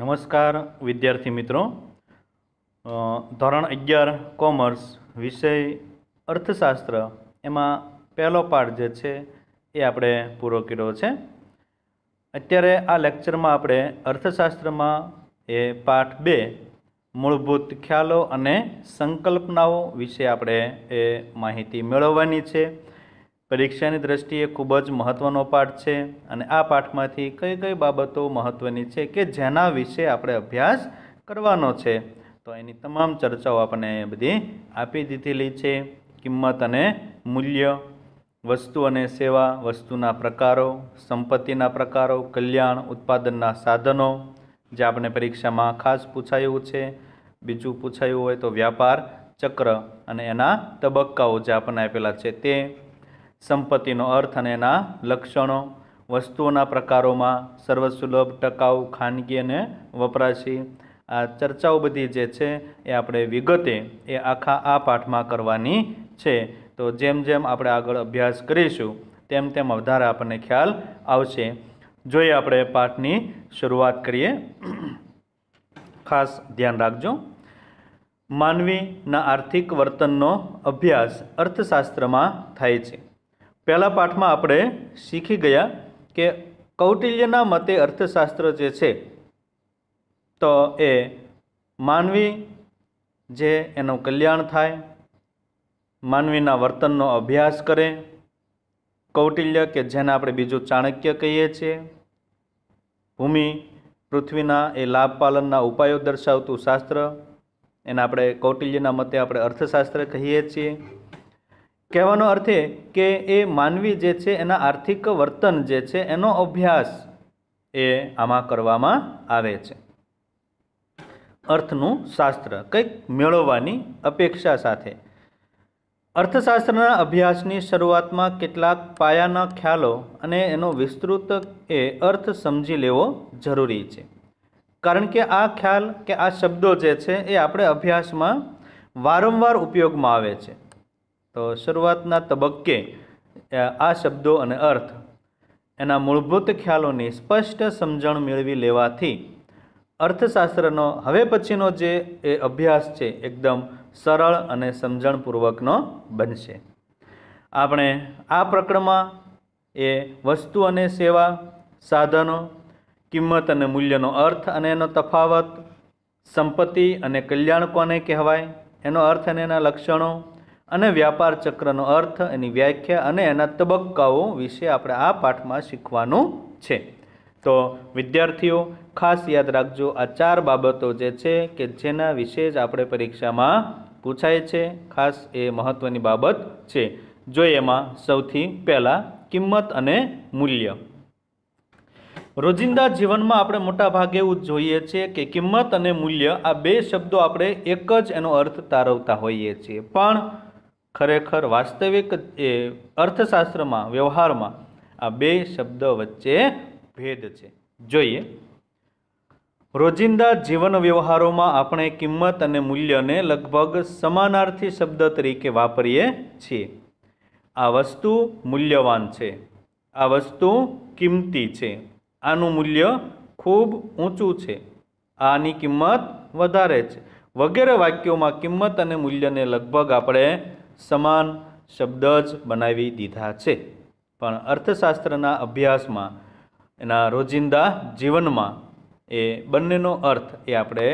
નમસ્કાર વિદ્યાર્થી મિત્રો ધોરણ અગિયાર કોમર્સ વિષય અર્થશાસ્ત્ર એમાં પહેલો પાઠ જે છે એ આપણે પૂરો કર્યો છે અત્યારે આ લેક્ચરમાં આપણે અર્થશાસ્ત્રમાં એ પાઠ બે મૂળભૂત ખ્યાલો અને સંકલ્પનાઓ વિશે આપણે એ માહિતી મેળવવાની છે પરીક્ષાની દ્રષ્ટિએ ખૂબ જ મહત્ત્વનો પાઠ છે અને આ પાઠમાંથી કઈ કઈ બાબતો મહત્ત્વની છે કે જેના વિશે આપણે અભ્યાસ કરવાનો છે તો એની તમામ ચર્ચાઓ આપણે બધી આપી દીધેલી છે કિંમત અને મૂલ્ય વસ્તુ અને સેવા વસ્તુના પ્રકારો સંપત્તિના પ્રકારો કલ્યાણ ઉત્પાદનના સાધનો જે આપણે પરીક્ષામાં ખાસ પૂછાયું છે બીજું પૂછાયું હોય તો વ્યાપાર ચક્ર અને એના તબક્કાઓ જે આપણને આપેલા છે તે સંપત્તિનો અર્થ અને એના લક્ષણો વસ્તુઓના પ્રકારોમાં સર્વસુલભ ટકાઉ ખાનગી અને વપરાશી આ ચર્ચાઓ બધી જે છે એ આપણે વિગતે એ આખા આ પાઠમાં કરવાની છે તો જેમ જેમ આપણે આગળ અભ્યાસ કરીશું તેમ તેમ વધારે આપણને ખ્યાલ આવશે જોઈએ આપણે પાઠની શરૂઆત કરીએ ખાસ ધ્યાન રાખજો માનવીના આર્થિક વર્તનનો અભ્યાસ અર્થશાસ્ત્રમાં થાય છે પહેલા પાઠમાં આપણે શીખી ગયા કે કૌટિલ્યના મતે અર્થશાસ્ત્ર જે છે તો એ માનવી જે એનું કલ્યાણ થાય માનવીના વર્તનનો અભ્યાસ કરે કૌટિલ્ય કે જેને આપણે બીજું ચાણક્ય કહીએ છીએ ભૂમિ પૃથ્વીના એ લાભ પાલનના ઉપાયો દર્શાવતું શાસ્ત્ર એને આપણે કૌટિલ્યના મતે આપણે અર્થશાસ્ત્ર કહીએ છીએ કહેવાનો અર્થ એ કે એ માનવી જે છે એના આર્થિક વર્તન જે છે એનો અભ્યાસ એ આમાં કરવામાં આવે છે અર્થનું શાસ્ત્ર કંઈક મેળવવાની અપેક્ષા સાથે અર્થશાસ્ત્રના અભ્યાસની શરૂઆતમાં કેટલાક પાયાના ખ્યાલો અને એનો વિસ્તૃત એ અર્થ સમજી લેવો જરૂરી છે કારણ કે આ ખ્યાલ કે આ શબ્દો જે છે એ આપણે અભ્યાસમાં વારંવાર ઉપયોગમાં આવે છે તો શરૂઆતના તબક્કે આ શબ્દો અને અર્થ એના મૂળભૂત ખ્યાલોની સ્પષ્ટ સમજણ મેળવી લેવાથી અર્થશાસ્ત્રનો હવે પછીનો જે એ અભ્યાસ છે એકદમ સરળ અને સમજણપૂર્વકનો બનશે આપણે આ પ્રકરણમાં એ વસ્તુ અને સેવા સાધનો કિંમત અને મૂલ્યનો અર્થ અને એનો તફાવત સંપત્તિ અને કલ્યાણ કોને કહેવાય એનો અર્થ અને એના લક્ષણો અને વ્યાપાર ચક્રનો અર્થ એની વ્યાખ્યા અને એના તબક્કાઓ વિશે આપણે આ પાઠમાં શીખવાનું છે તો વિદ્યાર્થીઓ ખાસ યાદ રાખજો આ ચાર બાબતો જે છે કે જેના વિશે જ આપણે પરીક્ષામાં પૂછાય છે ખાસ એ મહત્ત્વની બાબત છે જો એમાં સૌથી પહેલાં કિંમત અને મૂલ્ય રોજિંદા જીવનમાં આપણે મોટા ભાગે એવું જોઈએ છીએ કે કિંમત અને મૂલ્ય આ બે શબ્દો આપણે એક જ એનો અર્થ તારવતા હોઈએ છીએ પણ ખરેખર વાસ્તવિક એ અર્થશાસ્ત્રમાં વ્યવહારમાં આ બે શબ્દ વચ્ચે ભેદ છે જોઈએ રોજિંદા જીવન વ્યવહારોમાં આપણે કિંમત અને મૂલ્યને લગભગ સમાનાર્થી શબ્દ તરીકે વાપરીએ છીએ આ વસ્તુ મૂલ્યવાન છે આ વસ્તુ કિંમતી છે આનું મૂલ્ય ખૂબ ઊંચું છે આની કિંમત વધારે છે વગેરે વાક્યોમાં કિંમત અને મૂલ્યને લગભગ આપણે સમાન શબ્દ જ બનાવી દીધા છે પણ અર્થશાસ્ત્રના અભ્યાસમાં એના રોજિંદા જીવનમાં એ બંનેનો અર્થ એ આપણે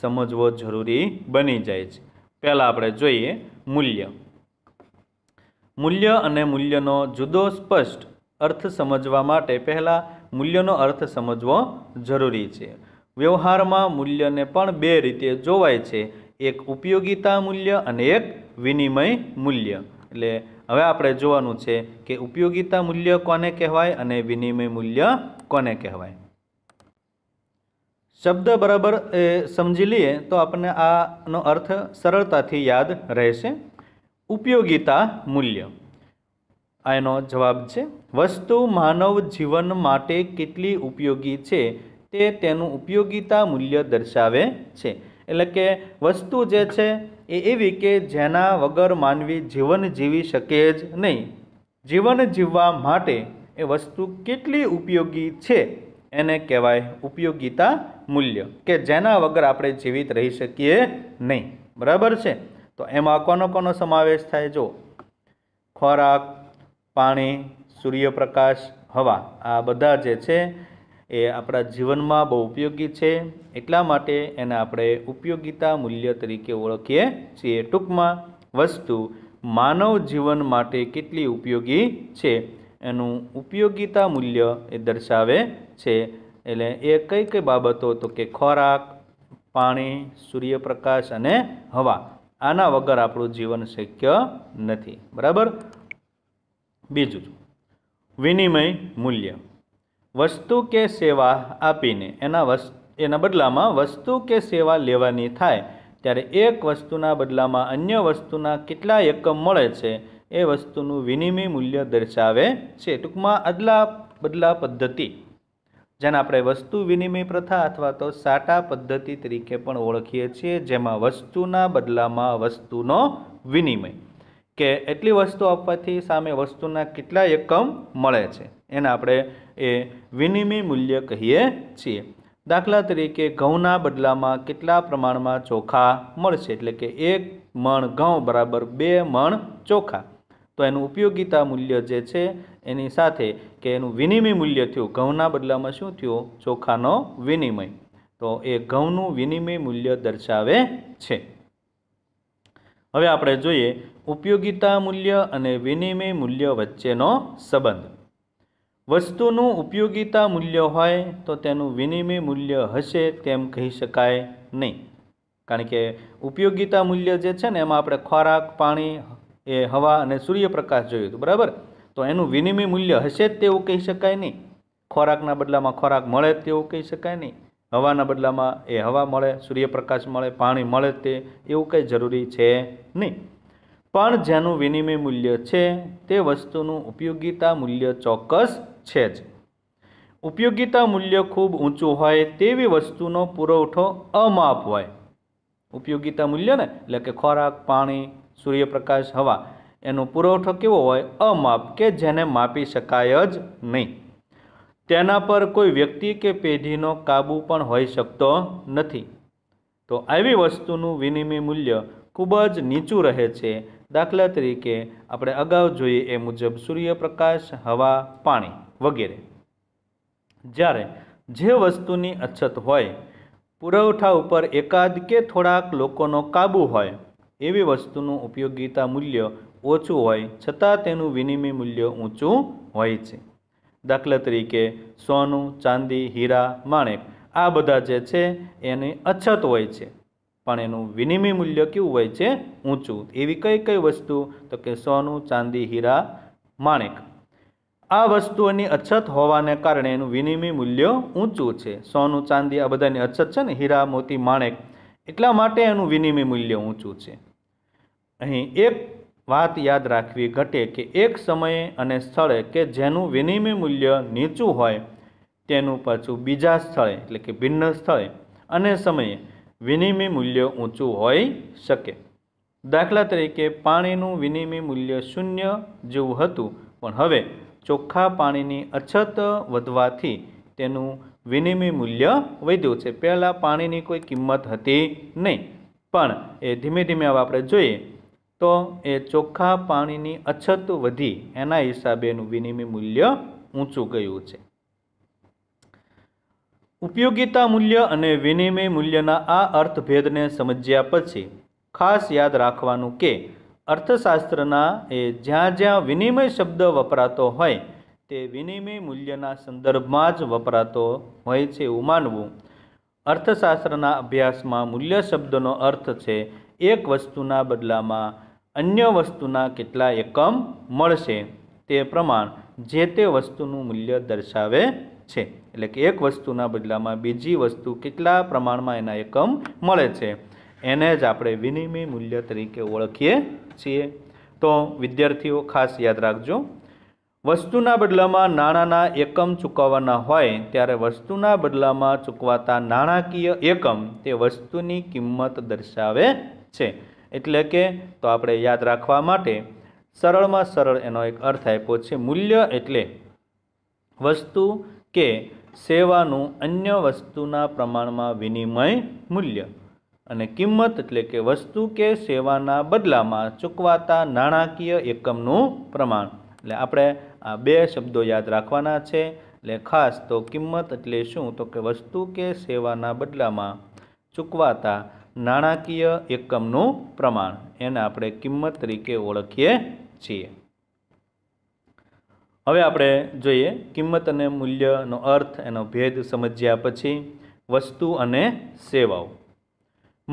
સમજવો જરૂરી બની જાય છે પહેલાં આપણે જોઈએ મૂલ્ય મૂલ્ય અને મૂલ્યનો જુદો સ્પષ્ટ અર્થ સમજવા માટે પહેલાં મૂલ્યનો અર્થ સમજવો જરૂરી છે વ્યવહારમાં મૂલ્યને પણ બે રીતે જોવાય છે એક ઉપયોગિતા મૂલ્ય અને એક વિનિમય મૂલ્ય એટલે હવે આપણે જોવાનું છે કે ઉપયોગિતા મૂલ્ય કોને કહેવાય અને વિનિમય મૂલ્ય કોને કહેવાય શબ્દ બરાબર સમજી લઈએ તો આપણને આનો અર્થ સરળતાથી યાદ રહેશે ઉપયોગિતા મૂલ્ય આ એનો જવાબ છે વસ્તુ માનવ જીવન માટે કેટલી ઉપયોગી છે તે તેનું ઉપયોગિતા મૂલ્ય દર્શાવે છે એટલે કે વસ્તુ જે છે એ એવી કે જેના વગર માનવી જીવન જીવી શકે જ નહીં જીવન જીવવા માટે એ વસ્તુ કેટલી ઉપયોગી છે એને કહેવાય ઉપયોગીતા મૂલ્ય કે જેના વગર આપણે જીવિત રહી શકીએ નહીં બરાબર છે તો એમાં કોનો કોનો સમાવેશ થાય જો ખોરાક પાણી સૂર્યપ્રકાશ હવા આ બધા જે છે એ આપણા જીવનમાં બહુ ઉપયોગી છે એટલા માટે એને આપણે ઉપયોગીતા મૂલ્ય તરીકે ઓળખીએ છીએ ટૂંકમાં વસ્તુ માનવ જીવન માટે કેટલી ઉપયોગી છે એનું ઉપયોગીતા મૂલ્ય એ દર્શાવે છે એટલે એ કઈ કઈ બાબતો તો કે ખોરાક પાણી સૂર્યપ્રકાશ અને હવા આના વગર આપણું જીવન શક્ય નથી બરાબર બીજું વિનિમય મૂલ્ય વસ્તુ કે સેવા આપીને એના વસ્ત એના બદલામાં વસ્તુ કે સેવા લેવાની થાય ત્યારે એક વસ્તુના બદલામાં અન્ય વસ્તુના કેટલા એકમ મળે છે એ વસ્તુનું વિનિમય મૂલ્ય દર્શાવે છે ટૂંકમાં અદલા બદલા પદ્ધતિ જેને આપણે વસ્તુ વિનિમય પ્રથા અથવા તો સાટા પદ્ધતિ તરીકે પણ ઓળખીએ છીએ જેમાં વસ્તુના બદલામાં વસ્તુનો વિનિમય કે એટલી વસ્તુ આપવાથી સામે વસ્તુના કેટલા એકમ મળે છે એને આપણે એ વિનિમય મૂલ્ય કહીએ છીએ દાખલા તરીકે ઘઉંના બદલામાં કેટલા પ્રમાણમાં ચોખા મળશે એટલે કે એક મણ ઘઉં બરાબર બે મણ ચોખા તો એનું ઉપયોગિતા મૂલ્ય જે છે એની સાથે કે એનું વિનિમય મૂલ્ય થયું ઘઉંના બદલામાં શું થયું ચોખાનો વિનિમય તો એ ઘઉંનું વિનિમય મૂલ્ય દર્શાવે છે હવે આપણે જોઈએ ઉપયોગિતા મૂલ્ય અને વિનિમય મૂલ્ય વચ્ચેનો સંબંધ વસ્તુનું ઉપયોગિતા મૂલ્ય હોય તો તેનું વિનિમય મૂલ્ય હશે તેમ કહી શકાય નહીં કારણ કે ઉપયોગિતા મૂલ્ય જે છે ને એમાં આપણે ખોરાક પાણી એ હવા અને સૂર્યપ્રકાશ જોયું હતું બરાબર તો એનું વિનિમય મૂલ્ય હશે જ તેવું કહી શકાય નહીં ખોરાકના બદલામાં ખોરાક મળે તેવું કહી શકાય નહીં હવાના બદલામાં એ હવા મળે સૂર્યપ્રકાશ મળે પાણી મળે તે એવું કંઈ જરૂરી છે નહીં પણ જેનું વિનિમય મૂલ્ય છે તે વસ્તુનું ઉપયોગિતા મૂલ્ય ચોક્કસ છે જ ઉપયોગિતા મૂલ્ય ખૂબ ઊંચું હોય તેવી વસ્તુનો પુરવઠો અમાપ હોય ઉપયોગિતા મૂલ્ય ને એટલે કે ખોરાક પાણી સૂર્યપ્રકાશ હવા એનો પુરવઠો કેવો હોય અમાપ કે જેને માપી શકાય જ નહીં તેના પર કોઈ વ્યક્તિ કે પેઢીનો કાબૂ પણ હોઈ શકતો નથી તો આવી વસ્તુનું વિનિમય મૂલ્ય ખૂબ જ નીચું રહે છે દાખલા તરીકે આપણે અગાઉ જોઈએ એ મુજબ સૂર્યપ્રકાશ હવા પાણી વગેરે જ્યારે જે વસ્તુની અછત હોય પુરવઠા ઉપર એકાદ કે થોડાક લોકોનો કાબૂ હોય એવી વસ્તુનું ઉપયોગીતા મૂલ્ય ઓછું હોય છતાં તેનું વિનિમય મૂલ્ય ઊંચું હોય છે દાખલા તરીકે સોનું ચાંદી હીરા માણેક આ બધા જે છે એની અછત હોય છે પણ એનું વિનિમય મૂલ્ય કેવું હોય છે ઊંચું એવી કઈ કઈ વસ્તુ તો કે સોનું ચાંદી હીરા માણેક આ વસ્તુઓની અછત હોવાને કારણે એનું વિનિમય મૂલ્ય ઊંચું છે સોનું ચાંદી આ બધાની અછત છે ને હીરા મોતી માણેક એટલા માટે એનું વિનિમય મૂલ્ય ઊંચું છે અહીં એક વાત યાદ રાખવી ઘટે કે એક સમયે અને સ્થળે કે જેનું વિનિમય મૂલ્ય નીચું હોય તેનું પાછું બીજા સ્થળે એટલે કે ભિન્ન સ્થળે અને સમયે વિનિમય મૂલ્ય ઊંચું હોઈ શકે દાખલા તરીકે પાણીનું વિનિમય મૂલ્ય શૂન્ય જેવું હતું પણ હવે ચોખ્ખા પાણીની અછત વધવાથી તેનું વિનિમય મૂલ્ય વધ્યું છે પહેલાં પાણીની કોઈ કિંમત હતી નહીં પણ એ ધીમે ધીમે હવે આપણે જોઈએ તો એ ચોખ્ખા પાણીની અછત વધી એના હિસાબે એનું વિનિમય મૂલ્ય ઊંચું ગયું છે ઉપયોગિતા મૂલ્ય અને વિનિમય મૂલ્યના આ અર્થભેદને સમજ્યા પછી ખાસ યાદ રાખવાનું કે અર્થશાસ્ત્રના એ જ્યાં જ્યાં વિનિમય શબ્દ વપરાતો હોય તે વિનિમય મૂલ્યના સંદર્ભમાં જ વપરાતો હોય છે એવું માનવું અર્થશાસ્ત્રના અભ્યાસમાં મૂલ્ય શબ્દનો અર્થ છે એક વસ્તુના બદલામાં અન્ય વસ્તુના કેટલા એકમ મળશે તે પ્રમાણ જે તે વસ્તુનું મૂલ્ય દર્શાવે છે એટલે કે એક વસ્તુના બદલામાં બીજી વસ્તુ કેટલા પ્રમાણમાં એના એકમ મળે છે એને જ આપણે વિનિમય મૂલ્ય તરીકે ઓળખીએ છીએ તો વિદ્યાર્થીઓ ખાસ યાદ રાખજો વસ્તુના બદલામાં નાણાંના એકમ ચૂકવવાના હોય ત્યારે વસ્તુના બદલામાં ચૂકવાતા નાણાકીય એકમ તે વસ્તુની કિંમત દર્શાવે છે એટલે કે તો આપણે યાદ રાખવા માટે સરળમાં સરળ એનો એક અર્થ આપ્યો છે મૂલ્ય એટલે વસ્તુ કે સેવાનું અન્ય વસ્તુના પ્રમાણમાં વિનિમય મૂલ્ય અને કિંમત એટલે કે વસ્તુ કે સેવાના બદલામાં ચૂકવાતા નાણાકીય એકમનું પ્રમાણ એટલે આપણે આ બે શબ્દો યાદ રાખવાના છે એટલે ખાસ તો કિંમત એટલે શું તો કે વસ્તુ કે સેવાના બદલામાં ચૂકવાતા નાણાકીય એકમનું પ્રમાણ એને આપણે કિંમત તરીકે ઓળખીએ છીએ હવે આપણે જોઈએ કિંમત અને મૂલ્યનો અર્થ એનો ભેદ સમજ્યા પછી વસ્તુ અને સેવાઓ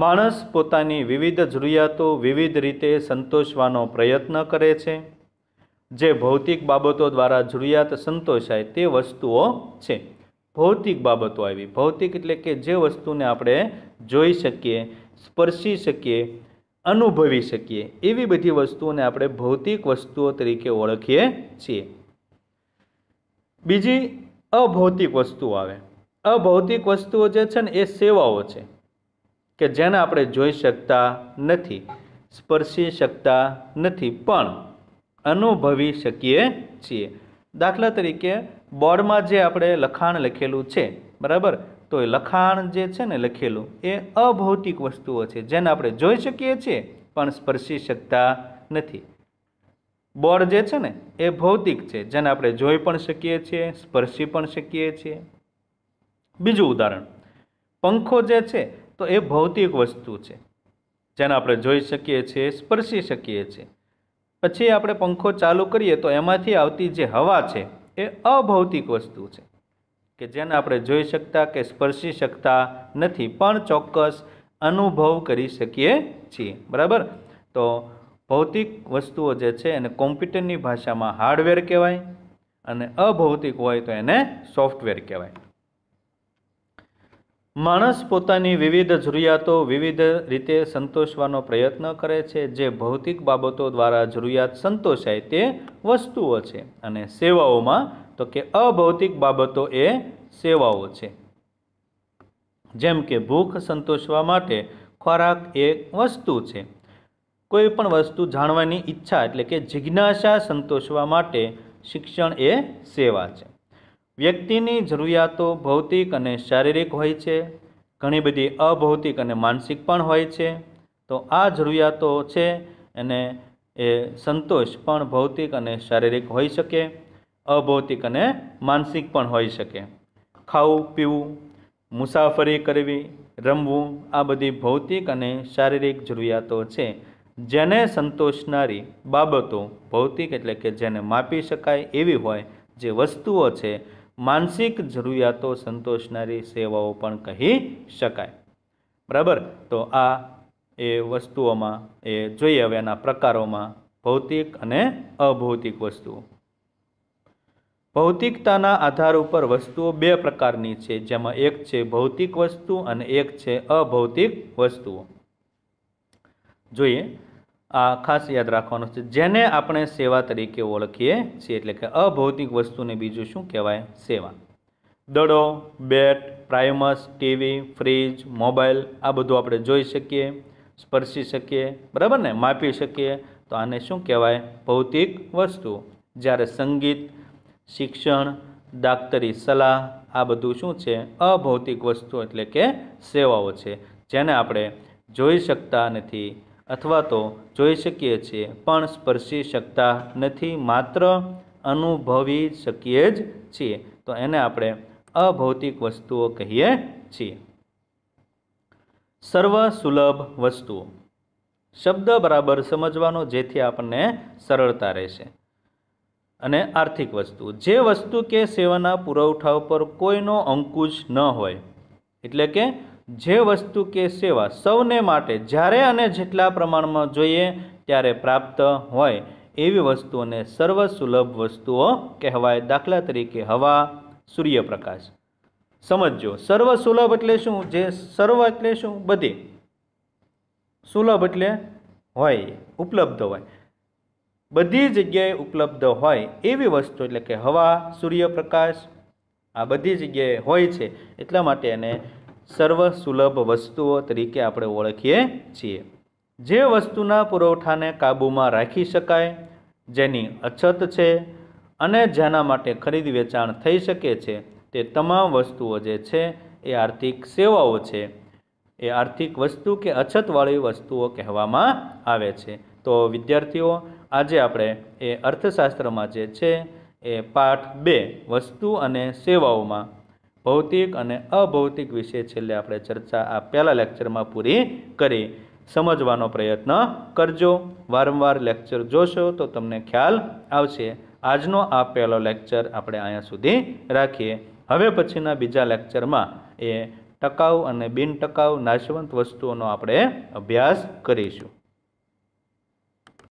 માણસ પોતાની વિવિધ જરૂરિયાતો વિવિધ રીતે સંતોષવાનો પ્રયત્ન કરે છે જે ભૌતિક બાબતો દ્વારા જરૂરિયાત સંતોષાય તે વસ્તુઓ છે ભૌતિક બાબતો આવી ભૌતિક એટલે કે જે વસ્તુને આપણે જોઈ શકીએ સ્પર્શી શકીએ અનુભવી શકીએ એવી બધી વસ્તુઓને આપણે ભૌતિક વસ્તુઓ તરીકે ઓળખીએ છીએ બીજી અભૌતિક વસ્તુઓ આવે અભૌતિક વસ્તુઓ જે છે ને એ સેવાઓ છે કે જેને આપણે જોઈ શકતા નથી સ્પર્શી શકતા નથી પણ અનુભવી શકીએ છીએ દાખલા તરીકે બોર્ડમાં જે આપણે લખાણ લખેલું છે બરાબર તો એ લખાણ જે છે ને લખેલું એ અભૌતિક વસ્તુઓ છે જેને આપણે જોઈ શકીએ છીએ પણ સ્પર્શી શકતા નથી બોર્ડ જે છે ને એ ભૌતિક છે જેને આપણે જોઈ પણ શકીએ છીએ સ્પર્શી પણ શકીએ છીએ બીજું ઉદાહરણ પંખો જે છે તો એ ભૌતિક વસ્તુ છે જેને આપણે જોઈ શકીએ છીએ સ્પર્શી શકીએ છીએ પછી આપણે પંખો ચાલુ કરીએ તો એમાંથી આવતી જે હવા છે એ અભૌતિક વસ્તુ છે કે જેને આપણે જોઈ શકતા કે સ્પર્શી શકતા નથી પણ ચોક્કસ અનુભવ કરી શકીએ છીએ બરાબર તો ભૌતિક વસ્તુઓ જે છે એને કોમ્પ્યુટરની ભાષામાં હાર્ડવેર કહેવાય અને અભૌતિક હોય તો એને સોફ્ટવેર કહેવાય માણસ પોતાની વિવિધ જરૂરિયાતો વિવિધ રીતે સંતોષવાનો પ્રયત્ન કરે છે જે ભૌતિક બાબતો દ્વારા જરૂરિયાત સંતોષાય તે વસ્તુઓ છે અને સેવાઓમાં તો કે અભૌતિક બાબતો એ સેવાઓ છે જેમ કે ભૂખ સંતોષવા માટે ખોરાક એ વસ્તુ છે કોઈ પણ વસ્તુ જાણવાની ઈચ્છા એટલે કે જિજ્ઞાસા સંતોષવા માટે શિક્ષણ એ સેવા છે વ્યક્તિની જરૂરિયાતો ભૌતિક અને શારીરિક હોય છે ઘણી બધી અભૌતિક અને માનસિક પણ હોય છે તો આ જરૂરિયાતો છે એને એ સંતોષ પણ ભૌતિક અને શારીરિક હોઈ શકે અભૌતિક અને માનસિક પણ હોઈ શકે ખાવું પીવું મુસાફરી કરવી રમવું આ બધી ભૌતિક અને શારીરિક જરૂરિયાતો છે જેને સંતોષનારી બાબતો ભૌતિક એટલે કે જેને માપી શકાય એવી હોય જે વસ્તુઓ છે માનસિક જરૂરિયાતો સંતોષનારી સેવાઓ પણ કહી શકાય બરાબર તો આ એ વસ્તુઓમાં એ જોઈએ હવે એના પ્રકારોમાં ભૌતિક અને અભૌતિક વસ્તુઓ ભૌતિકતાના આધાર ઉપર વસ્તુઓ બે પ્રકારની છે જેમાં એક છે ભૌતિક વસ્તુ અને એક છે અભૌતિક વસ્તુઓ જોઈએ આ ખાસ યાદ રાખવાનું છે જેને આપણે સેવા તરીકે ઓળખીએ છીએ એટલે કે અભૌતિક વસ્તુને બીજું શું કહેવાય સેવા દડો bat primus TV fridge mobile આ બધું આપણે જોઈ શકીએ સ્પર્શી શકીએ બરાબર ને માપી શકીએ તો આને શું કહેવાય ભૌતિક વસ્તુ જ્યારે સંગીત શિક્ષણ દાક્તરી સલાહ આ બધું શું છે અભૌતિક વસ્તુ એટલે કે સેવાઓ છે જેને આપણે જોઈ શકતા નથી અથવા તો જોઈ શકીએ છીએ પણ સ્પર્શી શકતા નથી માત્ર અનુભવી શકીએ જ છીએ તો એને આપણે અભૌતિક વસ્તુઓ કહીએ છીએ સર્વસુલભ વસ્તુઓ શબ્દ બરાબર સમજવાનો જેથી આપણને સરળતા રહેશે અને આર્થિક વસ્તુ જે વસ્તુ કે સેવાના પુરવઠા ઉપર કોઈનો અંકુશ ન હોય એટલે કે જે વસ્તુ કે સેવા સૌને માટે જ્યારે અને જેટલા પ્રમાણમાં જોઈએ ત્યારે પ્રાપ્ત હોય એવી વસ્તુઓને સર્વસુલભ વસ્તુઓ કહેવાય દાખલા તરીકે હવા સૂર્યપ્રકાશ સમજો સુલભ એટલે શું જે સર્વ એટલે શું બધી સુલભ એટલે હોય ઉપલબ્ધ હોય બધી જગ્યાએ ઉપલબ્ધ હોય એવી વસ્તુ એટલે કે હવા સૂર્યપ્રકાશ આ બધી જગ્યાએ હોય છે એટલા માટે એને સર્વસુલભ વસ્તુઓ તરીકે આપણે ઓળખીએ છીએ જે વસ્તુના પુરવઠાને કાબૂમાં રાખી શકાય જેની અછત છે અને જેના માટે ખરીદ વેચાણ થઈ શકે છે તે તમામ વસ્તુઓ જે છે એ આર્થિક સેવાઓ છે એ આર્થિક વસ્તુ કે અછતવાળી વસ્તુઓ કહેવામાં આવે છે તો વિદ્યાર્થીઓ આજે આપણે એ અર્થશાસ્ત્રમાં જે છે એ પાઠ બે વસ્તુ અને સેવાઓમાં ભૌતિક અને અભૌતિક વિશે છેલ્લે આપણે ચર્ચા આ પહેલાં લેક્ચરમાં પૂરી કરી સમજવાનો પ્રયત્ન કરજો વારંવાર લેક્ચર જોશો તો તમને ખ્યાલ આવશે આજનો આ પહેલો લેક્ચર આપણે અહીંયા સુધી રાખીએ હવે પછીના બીજા લેક્ચરમાં એ ટકાઉ અને બિન ટકાઉ નાશવંત વસ્તુઓનો આપણે અભ્યાસ કરીશું